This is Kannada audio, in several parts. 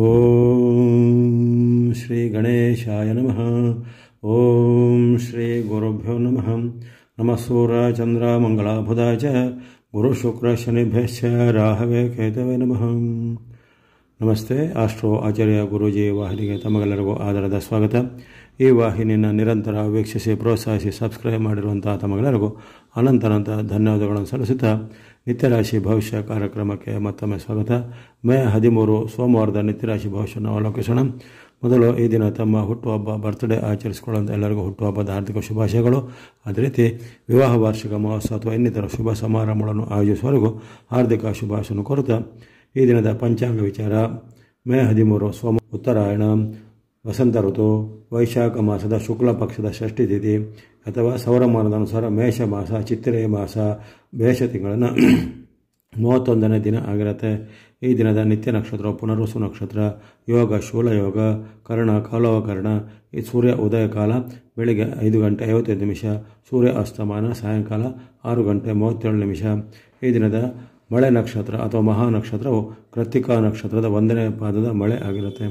ॐ श्रीगणेशाय नमः ॐ श्रीगुरुभ्यो नमः नमः सूर्यचन्द्रमङ्गलाभुदाय च गुरुशुक्रशनिभ्यश्च राहवे केतवे नमः ನಮಸ್ತೆ ಆಸ್ಟ್ರೋ ಆಚಾರ್ಯ ಗುರೂಜಿ ವಾಹಿನಿಗೆ ತಮಗೆಲ್ಲರಿಗೂ ಆಧಾರದ ಸ್ವಾಗತ ಈ ವಾಹಿನಿಯನ್ನು ನಿರಂತರ ವೀಕ್ಷಿಸಿ ಪ್ರೋತ್ಸಾಹಿಸಿ ಸಬ್ಸ್ಕ್ರೈಬ್ ಮಾಡಿರುವಂತಹ ತಮಗೆಲ್ಲರಿಗೂ ಅನಂತರಂತ ಧನ್ಯವಾದಗಳನ್ನು ಸಲ್ಲಿಸುತ್ತಾ ನಿತ್ಯರಾಶಿ ಭವಿಷ್ಯ ಕಾರ್ಯಕ್ರಮಕ್ಕೆ ಮತ್ತೊಮ್ಮೆ ಸ್ವಾಗತ ಮೇ ಹದಿಮೂರು ಸೋಮವಾರದ ನಿತ್ಯರಾಶಿ ಭವಿಷ್ಯವನ್ನು ಅವಲೋಕಿಸೋಣ ಮೊದಲು ಈ ದಿನ ತಮ್ಮ ಹುಟ್ಟುಹಬ್ಬ ಬರ್ತ್ಡೇ ಆಚರಿಸಿಕೊಳ್ಳುವಂಥ ಎಲ್ಲರಿಗೂ ಹುಟ್ಟುಹಬ್ಬದ ಹಾರ್ದಿಕ ಶುಭಾಶಯಗಳು ಅದೇ ರೀತಿ ವಿವಾಹ ವಾರ್ಷಿಕ ಮಹೋತ್ಸವ ಅಥವಾ ಇನ್ನಿತರ ಶುಭ ಸಮಾರಂಭಗಳನ್ನು ಆಯೋಜಿಸುವವರೆಗೂ ಹಾರ್ದಿಕ ಶುಭಾಶಯವನ್ನು ಕೋರುತ್ತಾ ಈ ದಿನದ ಪಂಚಾಂಗ ವಿಚಾರ ಮೇ ಹದಿಮೂರು ಸೋಮ ಉತ್ತರಾಯಣ ವಸಂತ ಋತು ವೈಶಾಖ ಮಾಸದ ಶುಕ್ಲ ಪಕ್ಷದ ಷಷ್ಠಿ ತಿಥಿ ಅಥವಾ ಸೌರಮಾನದ ಅನುಸಾರ ಮೇಷ ಮಾಸ ಚಿತ್ತಿರೆ ಮಾಸ ಮೇಷ ತಿಂಗಳನ್ನು ಮೂವತ್ತೊಂದನೇ ದಿನ ಆಗಿರುತ್ತೆ ಈ ದಿನದ ನಿತ್ಯ ನಕ್ಷತ್ರ ಪುನರ್ವಸು ನಕ್ಷತ್ರ ಯೋಗ ಶೂಲಯೋಗ ಕರ್ಣ ಕಾಲವಕರ್ಣ ಈ ಸೂರ್ಯ ಉದಯ ಕಾಲ ಬೆಳಿಗ್ಗೆ ಐದು ಗಂಟೆ ಐವತ್ತೈದು ನಿಮಿಷ ಸೂರ್ಯ ಅಸ್ತಮಾನ ಸಾಯಂಕಾಲ ಆರು ಗಂಟೆ ಮೂವತ್ತೇಳು ನಿಮಿಷ ಈ ದಿನದ ಮಳೆ ನಕ್ಷತ್ರ ಅಥವಾ ಮಹಾ ನಕ್ಷತ್ರವು ಕೃತಿಕಾ ನಕ್ಷತ್ರದ ಒಂದನೇ ಪಾದದ ಮಳೆ ಆಗಿರುತ್ತೆ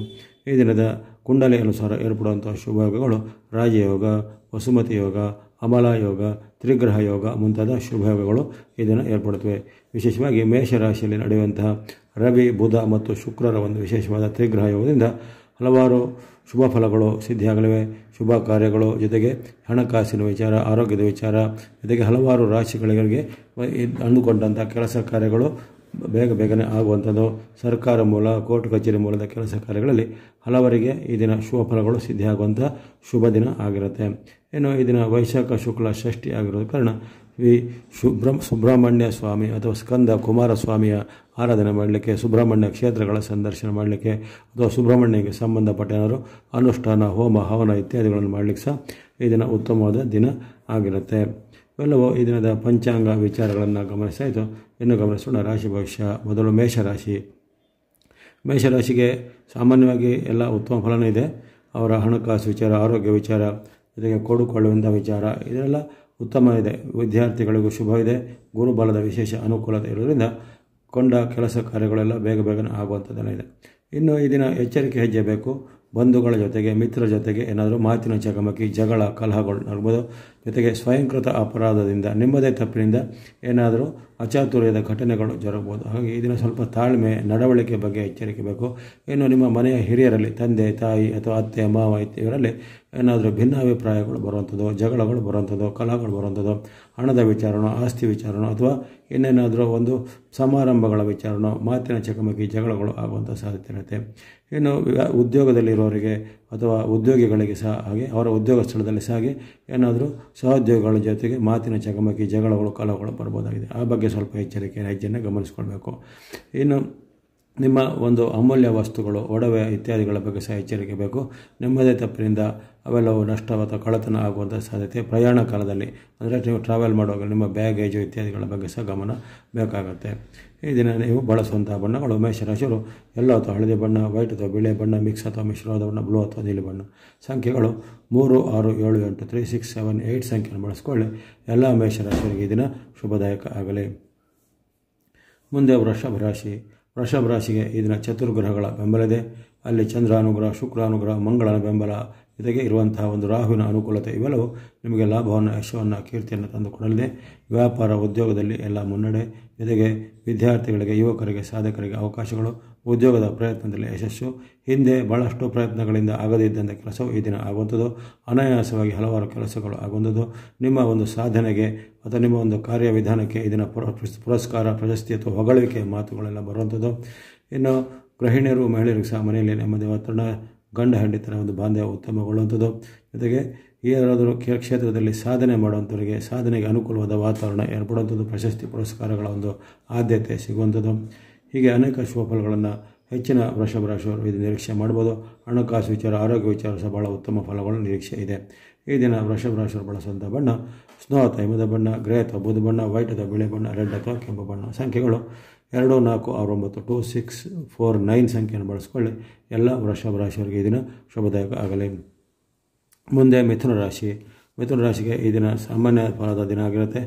ಈ ದಿನದ ಕುಂಡಲಿ ಅನುಸಾರ ಏರ್ಪಡುವಂತಹ ಶುಭಯೋಗಗಳು ರಾಜಯೋಗ ವಸುಮತಿ ಯೋಗ ಅಮಲ ಯೋಗ ತ್ರಿಗ್ರಹ ಯೋಗ ಮುಂತಾದ ಶುಭಯೋಗಗಳು ಈ ದಿನ ಏರ್ಪಡುತ್ತವೆ ವಿಶೇಷವಾಗಿ ಮೇಷರಾಶಿಯಲ್ಲಿ ನಡೆಯುವಂತಹ ರವಿ ಬುಧ ಮತ್ತು ಶುಕ್ರರ ಒಂದು ವಿಶೇಷವಾದ ತ್ರಿಗ್ರಹ ಯೋಗದಿಂದ ಹಲವಾರು ಶುಭ ಫಲಗಳು ಸಿದ್ಧಿಯಾಗಲಿವೆ ಶುಭ ಕಾರ್ಯಗಳು ಜೊತೆಗೆ ಹಣಕಾಸಿನ ವಿಚಾರ ಆರೋಗ್ಯದ ವಿಚಾರ ಜೊತೆಗೆ ಹಲವಾರು ರಾಶಿಗಳಿಗೆ ಅಂದುಕೊಂಡಂಥ ಕೆಲಸ ಕಾರ್ಯಗಳು ಬೇಗ ಬೇಗನೆ ಆಗುವಂಥದ್ದು ಸರ್ಕಾರ ಮೂಲ ಕೋರ್ಟ್ ಕಚೇರಿ ಮೂಲದ ಕೆಲಸ ಕಾರ್ಯಗಳಲ್ಲಿ ಹಲವರಿಗೆ ಈ ದಿನ ಶುಭ ಫಲಗಳು ಸಿದ್ಧಿಯಾಗುವಂಥ ಶುಭ ದಿನ ಆಗಿರುತ್ತೆ ಇನ್ನು ಈ ದಿನ ವೈಶಾಖ ಶುಕ್ಲ ಷಷ್ಠಿ ಆಗಿರೋದ ಕಾರಣ ಈ ಶುಭ್ರ ಸುಬ್ರಹ್ಮಣ್ಯ ಸ್ವಾಮಿ ಅಥವಾ ಸ್ಕಂದ ಕುಮಾರಸ್ವಾಮಿಯ ಆರಾಧನೆ ಮಾಡಲಿಕ್ಕೆ ಸುಬ್ರಹ್ಮಣ್ಯ ಕ್ಷೇತ್ರಗಳ ಸಂದರ್ಶನ ಮಾಡಲಿಕ್ಕೆ ಅಥವಾ ಸುಬ್ರಹ್ಮಣ್ಯಕ್ಕೆ ಸಂಬಂಧಪಟ್ಟ ಏನಾದರೂ ಅನುಷ್ಠಾನ ಹೋಮ ಹವನ ಇತ್ಯಾದಿಗಳನ್ನು ಮಾಡಲಿಕ್ಕೆ ಸಹ ಈ ದಿನ ಉತ್ತಮವಾದ ದಿನ ಆಗಿರುತ್ತೆ ಇವೆಲ್ಲವೂ ಈ ದಿನದ ಪಂಚಾಂಗ ವಿಚಾರಗಳನ್ನು ಗಮನಿಸ್ತಾ ಇದ್ದು ಇನ್ನು ಗಮನಿಸೋಣ ರಾಶಿ ಭವಿಷ್ಯ ಮೊದಲು ಮೇಷರಾಶಿ ಮೇಷರಾಶಿಗೆ ಸಾಮಾನ್ಯವಾಗಿ ಎಲ್ಲ ಉತ್ತಮ ಫಲನೂ ಇದೆ ಅವರ ಹಣಕಾಸು ವಿಚಾರ ಆರೋಗ್ಯ ವಿಚಾರ ಜೊತೆಗೆ ಕೊಡುಕೊಳ್ಳುವಂಥ ವಿಚಾರ ಇದೆಲ್ಲ ಉತ್ತಮ ಇದೆ ವಿದ್ಯಾರ್ಥಿಗಳಿಗೂ ಶುಭವಿದೆ ಗುರುಬಲದ ವಿಶೇಷ ಅನುಕೂಲತೆ ಇರೋದರಿಂದ ಕೊಂಡ ಕೆಲಸ ಕಾರ್ಯಗಳೆಲ್ಲ ಬೇಗ ಬೇಗನೆ ಆಗುವಂಥದ್ದೆಲ್ಲ ಇದೆ ಇನ್ನು ಈ ದಿನ ಎಚ್ಚರಿಕೆ ಹೆಜ್ಜೆ ಬೇಕು ಬಂಧುಗಳ ಜೊತೆಗೆ ಮಿತ್ರರ ಜೊತೆಗೆ ಏನಾದರೂ ಮಾತಿನ ಚಕಮಕಿ ಜಗಳ ಕಲಹಗಳು ನೋಡ್ಬೋದು ಜೊತೆಗೆ ಸ್ವಯಂಕೃತ ಅಪರಾಧದಿಂದ ನಿಮ್ಮದೇ ತಪ್ಪಿನಿಂದ ಏನಾದರೂ ಅಚಾತುರ್ಯದ ಘಟನೆಗಳು ಜರುಗಬಹುದು ಹಾಗೆ ಇದನ್ನು ಸ್ವಲ್ಪ ತಾಳ್ಮೆ ನಡವಳಿಕೆ ಬಗ್ಗೆ ಎಚ್ಚರಿಕೆ ಬೇಕು ಇನ್ನು ನಿಮ್ಮ ಮನೆಯ ಹಿರಿಯರಲ್ಲಿ ತಂದೆ ತಾಯಿ ಅಥವಾ ಅತ್ತೆ ಮಾವ ಇವರಲ್ಲಿ ಏನಾದರೂ ಭಿನ್ನಾಭಿಪ್ರಾಯಗಳು ಬರುವಂಥದ್ದು ಜಗಳಗಳು ಬರುವಂಥದ್ದು ಕಲಹಗಳು ಬರುವಂಥದ್ದು ಹಣದ ವಿಚಾರನೋ ಆಸ್ತಿ ವಿಚಾರನೋ ಅಥವಾ ಇನ್ನೇನಾದರೂ ಒಂದು ಸಮಾರಂಭಗಳ ವಿಚಾರನೋ ಮಾತಿನ ಚಕಮಕಿ ಜಗಳಗಳು ಆಗುವಂಥ ಸಾಧ್ಯತೆ ಇರುತ್ತೆ ಏನು ಉದ್ಯೋಗದಲ್ಲಿರೋರಿಗೆ ಅಥವಾ ಉದ್ಯೋಗಿಗಳಿಗೆ ಸಹ ಹಾಗೆ ಅವರ ಉದ್ಯೋಗ ಸ್ಥಳದಲ್ಲಿ ಸಹ ಏನಾದರೂ ಸಹೋದ್ಯೋಗಗಳ ಜೊತೆಗೆ ಮಾತಿನ ಚಕಮಕಿ ಜಗಳಗಳು ಕಲಹಗಳು ಬರ್ಬೋದಾಗಿದೆ ಆ ಬಗ್ಗೆ ಸ್ವಲ್ಪ ಎಚ್ಚರಿಕೆ ರಾಜ್ಯನ ಗಮನಿಸ್ಕೊಳ್ಬೇಕು ಇನ್ನು ನಿಮ್ಮ ಒಂದು ಅಮೂಲ್ಯ ವಸ್ತುಗಳು ಒಡವೆ ಇತ್ಯಾದಿಗಳ ಬಗ್ಗೆ ಸಹ ಎಚ್ಚರಿಕೆ ಬೇಕು ನಿಮ್ಮದೇ ತಪ್ಪಿನಿಂದ ಅವೆಲ್ಲವೂ ನಷ್ಟ ಅಥವಾ ಕಳತನ ಆಗುವಂಥ ಸಾಧ್ಯತೆ ಪ್ರಯಾಣ ಕಾಲದಲ್ಲಿ ಅಂದರೆ ನೀವು ಟ್ರಾವೆಲ್ ಮಾಡುವಾಗ ನಿಮ್ಮ ಬ್ಯಾಗೇಜು ಇತ್ಯಾದಿಗಳ ಬಗ್ಗೆ ಸಹ ಗಮನ ಬೇಕಾಗುತ್ತೆ ಈ ದಿನ ನೀವು ಬಳಸುವಂಥ ಬಣ್ಣಗಳು ಮೇಷರಾಶಿಯರು ಎಲ್ಲೋ ಅಥವಾ ಹಳದಿ ಬಣ್ಣ ವೈಟ್ ಅಥವಾ ಬಿಳಿ ಬಣ್ಣ ಮಿಕ್ಸ್ ಅಥವಾ ಮಿಶ್ರವಾದ ಬಣ್ಣ ಬ್ಲೂ ಅಥವಾ ನೀಲಿ ಬಣ್ಣ ಸಂಖ್ಯೆಗಳು ಮೂರು ಆರು ಏಳು ಎಂಟು ತ್ರೀ ಸಿಕ್ಸ್ ಸೆವೆನ್ ಏಯ್ಟ್ ಸಂಖ್ಯೆಯನ್ನು ಬಳಸ್ಕೊಳ್ಳಿ ಎಲ್ಲ ಮೇಷರಾಶಿಯರಿಗೆ ಈ ದಿನ ಶುಭದಾಯಕ ಆಗಲಿ ಮುಂದೆ ವೃಷಭ ರಾಶಿ ವೃಷಭ ರಾಶಿಗೆ ಈ ದಿನ ಚತುರ್ಗ್ರಹಗಳ ಇದೆ ಅಲ್ಲಿ ಚಂದ್ರಾನುಗ್ರಹ ಶುಕ್ರಾನುಗ್ರಹ ಮಂಗಳನ ಬೆಂಬಲ ಜೊತೆಗೆ ಇರುವಂತಹ ಒಂದು ರಾಹುವಿನ ಅನುಕೂಲತೆ ಇವೆಲ್ಲವೂ ನಿಮಗೆ ಲಾಭವನ್ನು ಯಶವನ್ನು ಕೀರ್ತಿಯನ್ನು ತಂದುಕೊಡಲಿದೆ ವ್ಯಾಪಾರ ಉದ್ಯೋಗದಲ್ಲಿ ಎಲ್ಲ ಮುನ್ನಡೆ ಜೊತೆಗೆ ವಿದ್ಯಾರ್ಥಿಗಳಿಗೆ ಯುವಕರಿಗೆ ಸಾಧಕರಿಗೆ ಅವಕಾಶಗಳು ಉದ್ಯೋಗದ ಪ್ರಯತ್ನದಲ್ಲಿ ಯಶಸ್ಸು ಹಿಂದೆ ಬಹಳಷ್ಟು ಪ್ರಯತ್ನಗಳಿಂದ ಇದ್ದಂಥ ಕೆಲಸವು ಈ ದಿನ ಆಗುವಂಥದ್ದು ಅನಾಯಾಸವಾಗಿ ಹಲವಾರು ಕೆಲಸಗಳು ಆಗುವಂಥದ್ದು ನಿಮ್ಮ ಒಂದು ಸಾಧನೆಗೆ ಅಥವಾ ನಿಮ್ಮ ಒಂದು ಕಾರ್ಯವಿಧಾನಕ್ಕೆ ಇದನ್ನು ಪುರಸ್ಕಾರ ಪ್ರಶಸ್ತಿ ಅಥವಾ ಹೊಗಳಿಕೆ ಮಾತುಗಳೆಲ್ಲ ಬರುವಂಥದ್ದು ಇನ್ನು ಗೃಹಿಣಿಯರು ಮಹಿಳೆಯರಿಗೆ ಸಹ ಮನೆಯಲ್ಲಿ ನೆಮ್ಮದಿ ಒತ್ತಡ ಗಂಡ ಹೆಂಡಿತನ ಒಂದು ಬಾಂಧವ್ಯ ಉತ್ತಮಗೊಳ್ಳುವಂಥದ್ದು ಜೊತೆಗೆ ಏನಾದರೂ ಕ್ಷೇತ್ರದಲ್ಲಿ ಸಾಧನೆ ಮಾಡುವಂಥವರಿಗೆ ಸಾಧನೆಗೆ ಅನುಕೂಲವಾದ ವಾತಾವರಣ ಏರ್ಪಡುವಂಥದ್ದು ಪ್ರಶಸ್ತಿ ಪುರಸ್ಕಾರಗಳ ಒಂದು ಆದ್ಯತೆ ಸಿಗುವಂಥದ್ದು ಹೀಗೆ ಅನೇಕ ಶುಭ ಫಲಗಳನ್ನು ಹೆಚ್ಚಿನ ವೃಷಭ ರಾಶಿಯವರು ಇದು ನಿರೀಕ್ಷೆ ಮಾಡ್ಬೋದು ಹಣಕಾಸು ವಿಚಾರ ಆರೋಗ್ಯ ವಿಚಾರ ಸಹ ಭಾಳ ಉತ್ತಮ ಫಲಗಳು ನಿರೀಕ್ಷೆ ಇದೆ ಈ ದಿನ ವೃಷಭ ರಾಶಿಯವರು ಬಳಸುವಂಥ ಬಣ್ಣ ಸ್ನೋ ಅಥವಾ ಹಿಮದ ಬಣ್ಣ ಗ್ರೇ ಅಥವಾ ಬೂದು ಬಣ್ಣ ವೈಟ್ ಅಥವಾ ಬಿಳಿ ಬಣ್ಣ ರೆಡ್ ಅಥವಾ ಕೆಂಪು ಬಣ್ಣ ಸಂಖ್ಯೆಗಳು ಎರಡು ನಾಲ್ಕು ಆರು ಒಂಬತ್ತು ಟು ಸಿಕ್ಸ್ ಫೋರ್ ನೈನ್ ಸಂಖ್ಯೆಯನ್ನು ಬಳಸ್ಕೊಳ್ಳಿ ಎಲ್ಲ ವೃಷಭ ರಾಶಿಯವರಿಗೆ ಈ ದಿನ ಶುಭದಾಯಕ ಆಗಲಿ ಮುಂದೆ ಮಿಥುನ ರಾಶಿ ಮಿಥುನ ರಾಶಿಗೆ ಈ ದಿನ ಸಾಮಾನ್ಯ ಫಲದ ದಿನ ಆಗಿರುತ್ತೆ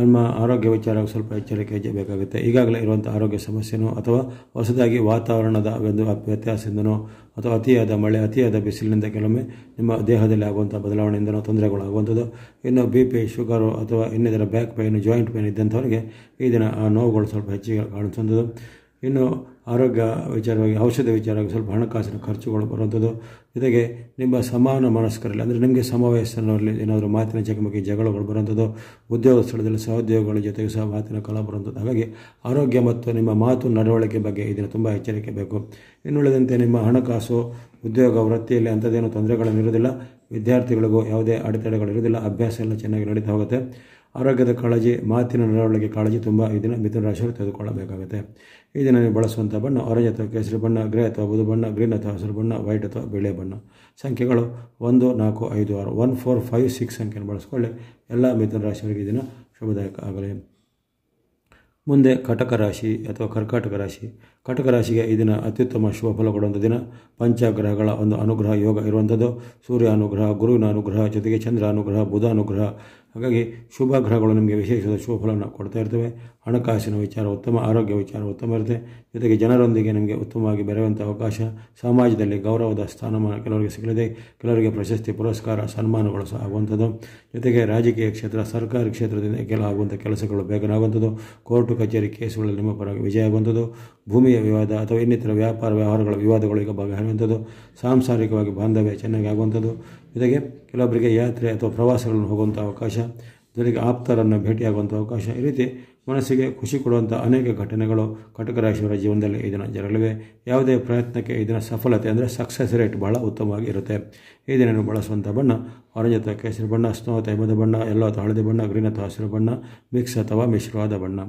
ನಮ್ಮ ಆರೋಗ್ಯ ವಿಚಾರ ಸ್ವಲ್ಪ ಎಚ್ಚರಿಕೆ ಬೇಕಾಗುತ್ತೆ ಈಗಾಗಲೇ ಇರುವಂಥ ಆರೋಗ್ಯ ಸಮಸ್ಯೆನೋ ಅಥವಾ ಹೊಸದಾಗಿ ವಾತಾವರಣದ ಒಂದು ವ್ಯತ್ಯಾಸದಿಂದನೋ ಅಥವಾ ಅತಿಯಾದ ಮಳೆ ಅತಿಯಾದ ಬಿಸಿಲಿನಿಂದ ಕೆಲವೊಮ್ಮೆ ನಿಮ್ಮ ದೇಹದಲ್ಲಿ ಆಗುವಂಥ ಬದಲಾವಣೆಯಿಂದನೋ ತೊಂದರೆಗಳಾಗುವಂಥದ್ದು ಇನ್ನು ಬಿ ಪಿ ಶುಗರು ಅಥವಾ ಇನ್ನಿತರ ಬ್ಯಾಕ್ ಪೈನು ಜಾಯಿಂಟ್ ಪೈನ್ ಇದ್ದಂಥವ್ರಿಗೆ ಈ ದಿನ ಆ ನೋವುಗಳು ಸ್ವಲ್ಪ ಹೆಚ್ಚಿಗೆ ಕಾಣಿಸುವಂಥದ್ದು ಇನ್ನು ಆರೋಗ್ಯ ವಿಚಾರವಾಗಿ ಔಷಧ ವಿಚಾರವಾಗಿ ಸ್ವಲ್ಪ ಹಣಕಾಸಿನ ಖರ್ಚುಗಳು ಬರುವಂಥದ್ದು ಜೊತೆಗೆ ನಿಮ್ಮ ಸಮಾನ ಮನಸ್ಕರಲ್ಲಿ ಅಂದರೆ ನಿಮಗೆ ಸಮವಯಸ್ಸಿನಲ್ಲಿ ಏನಾದರೂ ಮಾತಿನ ಚಕಮಕಿ ಜಗಳಗಳು ಬರುವಂಥದ್ದು ಉದ್ಯೋಗ ಸ್ಥಳದಲ್ಲಿ ಸಹೋದ್ಯೋಗಗಳ ಜೊತೆಗೆ ಸಹ ಮಾತಿನ ಕಲ ಬರುವಂಥದ್ದು ಹಾಗಾಗಿ ಆರೋಗ್ಯ ಮತ್ತು ನಿಮ್ಮ ಮಾತು ನಡವಳಿಕೆ ಬಗ್ಗೆ ಇದನ್ನು ತುಂಬ ಎಚ್ಚರಿಕೆ ಬೇಕು ಇನ್ನುಳಿದಂತೆ ನಿಮ್ಮ ಹಣಕಾಸು ಉದ್ಯೋಗ ವೃತ್ತಿಯಲ್ಲಿ ಅಂಥದ್ದೇನು ತೊಂದರೆಗಳನ್ನಿರೋದಿಲ್ಲ ವಿದ್ಯಾರ್ಥಿಗಳಿಗೂ ಯಾವುದೇ ಅಡೆತಡೆಗಳಿರುವುದಿಲ್ಲ ಅಭ್ಯಾಸ ಎಲ್ಲ ಚೆನ್ನಾಗಿ ನಡೀತಾ ಹೋಗುತ್ತೆ ಆರೋಗ್ಯದ ಕಾಳಜಿ ಮಾತಿನ ನಡವಳಿಕೆ ಕಾಳಜಿ ತುಂಬ ಈ ದಿನ ಮಿಥುನ ರಾಶಿಯಲ್ಲಿ ತೆಗೆದುಕೊಳ್ಳಬೇಕಾಗುತ್ತೆ ಈ ದಿನ ನೀವು ಬಳಸುವಂಥ ಬಣ್ಣ ಆರೆಂಜ್ ಅಥವಾ ಕೇಸರಿ ಬಣ್ಣ ಗ್ರೇ ಅಥವಾ ಬುದು ಬಣ್ಣ ಗ್ರೀನ್ ಅಥವಾ ಹಸಿರು ಬಣ್ಣ ವೈಟ್ ಅಥವಾ ಬೆಳೆ ಬಣ್ಣ ಸಂಖ್ಯೆಗಳು ಒಂದು ನಾಲ್ಕು ಐದು ಆರು ಒನ್ ಫೋರ್ ಫೈವ್ ಸಿಕ್ಸ್ ಸಂಖ್ಯೆಯನ್ನು ಬಳಸಿಕೊಳ್ಳಿ ಎಲ್ಲ ಮಿಥುನ ರಾಶಿಯವರಿಗೆ ದಿನ ಶುಭದಾಯಕ ಆಗಲಿ ಮುಂದೆ ಕಟಕ ರಾಶಿ ಅಥವಾ ಕರ್ಕಾಟಕ ರಾಶಿ ಕಟಕ ರಾಶಿಗೆ ಈ ದಿನ ಅತ್ಯುತ್ತಮ ಶುಭ ಫಲ ಕೊಡುವಂಥ ದಿನ ಪಂಚಗ್ರಹಗಳ ಒಂದು ಅನುಗ್ರಹ ಯೋಗ ಇರುವಂಥದ್ದು ಸೂರ್ಯ ಅನುಗ್ರಹ ಗುರುವಿನ ಅನುಗ್ರಹ ಜೊತೆಗೆ ಚಂದ್ರ ಅನುಗ್ರಹ ಬುಧ ಅನುಗ್ರಹ ಹಾಗಾಗಿ ಶುಭ ಗ್ರಹಗಳು ನಿಮಗೆ ವಿಶೇಷದ ಶುಭ ಫಲವನ್ನು ಕೊಡ್ತಾ ಇರ್ತವೆ ಹಣಕಾಸಿನ ವಿಚಾರ ಉತ್ತಮ ಆರೋಗ್ಯ ವಿಚಾರ ಉತ್ತಮ ಇರುತ್ತೆ ಜೊತೆಗೆ ಜನರೊಂದಿಗೆ ನಿಮಗೆ ಉತ್ತಮವಾಗಿ ಬೆರೆಯುವಂಥ ಅವಕಾಶ ಸಮಾಜದಲ್ಲಿ ಗೌರವದ ಸ್ಥಾನಮಾನ ಕೆಲವರಿಗೆ ಸಿಗಲಿದೆ ಕೆಲವರಿಗೆ ಪ್ರಶಸ್ತಿ ಪುರಸ್ಕಾರ ಸನ್ಮಾನಗಳು ಸಹ ಆಗುವಂಥದ್ದು ಜೊತೆಗೆ ರಾಜಕೀಯ ಕ್ಷೇತ್ರ ಸರ್ಕಾರಿ ಕ್ಷೇತ್ರದಿಂದ ಕೆಲ ಆಗುವಂಥ ಕೆಲಸಗಳು ಬೇಗನಾಗುವಂಥದ್ದು ಕೋರ್ಟು ಕಚೇರಿ ಕೇಸುಗಳಲ್ಲಿ ನಿಮ್ಮ ಪರವಾಗಿ ವಿಜಯ ಆಗುವಂಥದ್ದು ಭೂಮಿಯ ವಿವಾದ ಅಥವಾ ಇನ್ನಿತರ ವ್ಯಾಪಾರ ವ್ಯವಹಾರಗಳ ವಿವಾದಗಳು ಈಗ ಬಗೆಹರಿಯುವಂಥದ್ದು ಸಾಂಸಾರಿಕವಾಗಿ ಬಾಂಧವ್ಯ ಚೆನ್ನಾಗಿ ಆಗುವಂಥದ್ದು ಜೊತೆಗೆ ಕೆಲವೊಬ್ಬರಿಗೆ ಯಾತ್ರೆ ಅಥವಾ ಪ್ರವಾಸಗಳನ್ನು ಹೋಗುವಂಥ ಅವಕಾಶ ಜೊತೆಗೆ ಆಪ್ತರನ್ನು ಭೇಟಿಯಾಗುವಂಥ ಅವಕಾಶ ಈ ರೀತಿ ಮನಸ್ಸಿಗೆ ಖುಷಿ ಕೊಡುವಂಥ ಅನೇಕ ಘಟನೆಗಳು ಕಟಕರಾಶಿಯವರ ಜೀವನದಲ್ಲಿ ಈ ದಿನ ಜರಗಲಿವೆ ಯಾವುದೇ ಪ್ರಯತ್ನಕ್ಕೆ ಈ ದಿನ ಸಫಲತೆ ಅಂದರೆ ಸಕ್ಸಸ್ ರೇಟ್ ಬಹಳ ಉತ್ತಮವಾಗಿ ಇರುತ್ತೆ ಈ ದಿನ ಬಳಸುವಂಥ ಬಣ್ಣ ಆರೆಂಜ್ ಅಥವಾ ಕೇಸರಿ ಬಣ್ಣ ಸ್ನೋ ಅಥವಾ ಹಿಮದ ಬಣ್ಣ ಎಲ್ಲೋ ಅಥವಾ ಹಳದಿ ಬಣ್ಣ ಗ್ರೀನ್ ಅಥವಾ ಹಸಿರು ಬಣ್ಣ ಮಿಕ್ಸ್ ಅಥವಾ ಮಿಶ್ರವಾದ ಬಣ್ಣ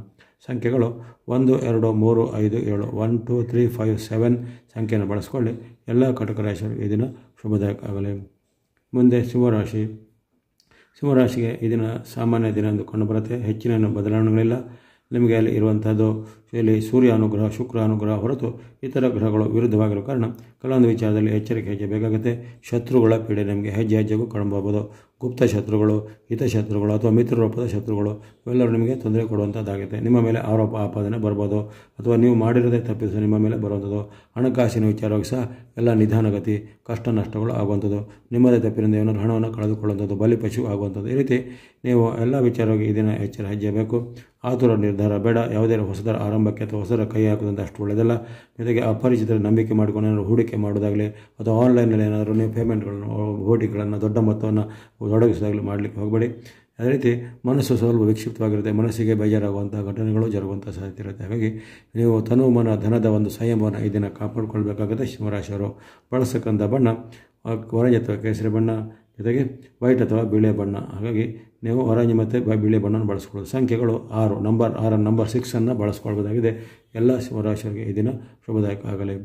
ಸಂಖ್ಯೆಗಳು ಒಂದು ಎರಡು ಮೂರು ಐದು ಏಳು one two three five seven ಸಂಖ್ಯೆಯನ್ನು ಬಳಸ್ಕೊಳ್ಳಿ ಎಲ್ಲ ಕಟಕ ರಾಶಿಯವರು ಈ ದಿನ ಶುಭದಾಯಕ ಆಗಲಿ ಮುಂದೆ ಸಿಂಹರಾಶಿ ಸಿಂಹರಾಶಿಗೆ ಇದನ್ನು ಸಾಮಾನ್ಯ ದಿನ ಎಂದು ಕಂಡುಬರುತ್ತೆ ಹೆಚ್ಚಿನ ಬದಲಾವಣೆಗಳಿಲ್ಲ ನಿಮಗೆ ಅಲ್ಲಿ ಇರುವಂಥದ್ದು ಇಲ್ಲಿ ಸೂರ್ಯ ಅನುಗ್ರಹ ಶುಕ್ರ ಅನುಗ್ರಹ ಹೊರತು ಇತರ ಗ್ರಹಗಳು ವಿರುದ್ಧವಾಗಿರೋ ಕಾರಣ ಕೆಲವೊಂದು ವಿಚಾರದಲ್ಲಿ ಎಚ್ಚರಿಕೆ ಹೆಜ್ಜೆ ಬೇಕಾಗುತ್ತೆ ಶತ್ರುಗಳ ಪೀಡೆ ನಮಗೆ ಹೆಜ್ಜೆ ಹೆಜ್ಜೆಗೂ ಕಾಣಬಹುದು ಗುಪ್ತ ಶತ್ರುಗಳು ಹಿತಶತ್ರುಗಳು ಅಥವಾ ಮಿತ್ರ ರೂಪದ ಶತ್ರುಗಳು ಇವೆಲ್ಲರೂ ನಿಮಗೆ ತೊಂದರೆ ಕೊಡುವಂಥದ್ದಾಗುತ್ತೆ ನಿಮ್ಮ ಮೇಲೆ ಆರೋಪ ಆಪಾದನೆ ಬರ್ಬೋದು ಅಥವಾ ನೀವು ಮಾಡಿರೋದೇ ತಪ್ಪಿಸೋ ನಿಮ್ಮ ಮೇಲೆ ಬರುವಂಥದ್ದು ಹಣಕಾಸಿನ ವಿಚಾರವಾಗಿ ಸಹ ಎಲ್ಲ ನಿಧಾನಗತಿ ಕಷ್ಟ ನಷ್ಟಗಳು ಆಗುವಂಥದ್ದು ನಿಮ್ಮದೇ ತಪ್ಪಿನಿಂದ ಏನಾದರೂ ಹಣವನ್ನು ಕಳೆದುಕೊಳ್ಳುವಂಥದ್ದು ಬಲಿಪಶು ಆಗುವಂಥದ್ದು ಈ ರೀತಿ ನೀವು ಎಲ್ಲ ವಿಚಾರವಾಗಿ ಇದನ್ನು ಎಚ್ಚರ ಹೆಜ್ಜೆ ಬೇಕು ಆತುರ ನಿರ್ಧಾರ ಬೇಡ ಯಾವುದೇ ಹೊಸದರ ಆರಂಭ ಪ್ರಾರಂಭಕ್ಕೆ ಅಥವಾ ಹೊಸರ ಕೈ ಹಾಕೋದಂತ ಅಷ್ಟು ಒಳ್ಳೆಯದಲ್ಲ ಜೊತೆಗೆ ಅಪರಿಚಿತರ ನಂಬಿಕೆ ಮಾಡಿಕೊಂಡು ಏನಾದರೂ ಹೂಡಿಕೆ ಮಾಡೋದಾಗಲಿ ಅಥವಾ ಆನ್ಲೈನಲ್ಲಿ ಏನಾದರೂ ನೀವು ಪೇಮೆಂಟ್ಗಳನ್ನು ಹೋಟಿಗಳನ್ನು ದೊಡ್ಡ ಮೊತ್ತವನ್ನು ತೊಡಗಿಸೋದಾಗಲಿ ಮಾಡಲಿಕ್ಕೆ ಹೋಗಬೇಡಿ ಅದೇ ರೀತಿ ಮನಸ್ಸು ಸ್ವಲ್ಪ ವಿಕ್ಷಿಪ್ತವಾಗಿರುತ್ತೆ ಮನಸ್ಸಿಗೆ ಬೇಜಾರಾಗುವಂಥ ಘಟನೆಗಳು ಜರುಗುವಂಥ ಸಾಧ್ಯತೆ ಇರುತ್ತೆ ಹಾಗಾಗಿ ನೀವು ತನು ಮನ ಧನದ ಒಂದು ಸಂಯಮವನ್ನು ದಿನ ಕಾಪಾಡಿಕೊಳ್ಬೇಕಾಗುತ್ತೆ ಸಿಂಹರಾಶಿಯವರು ಬಳಸ್ತಕ್ಕಂಥ ಬಣ್ಣ ಅಥವಾ ಕೇಸರಿ ಬಣ್ಣ ಜೊತೆಗೆ ವೈಟ್ ಅಥವಾ ಬಿಳೆ ಬಣ್ಣ ಹಾಗಾಗಿ ನೀವು ಆರೆಂಜ್ ಮತ್ತು ಬಿಳಿ ಬಣ್ಣವನ್ನು ಬಳಸ್ಕೊಳ್ಳೋದು ಸಂಖ್ಯೆಗಳು ಆರು ನಂಬರ್ ಆರು ನಂಬರ್ ಸಿಕ್ಸನ್ನು ಬಳಸ್ಕೊಳ್ಬೋದಾಗಿದೆ ಎಲ್ಲ ಶಿವರಾಶಿಯವರಿಗೆ ಈ ದಿನ ಶುಭದಾಯಕ ಆಗಲಿ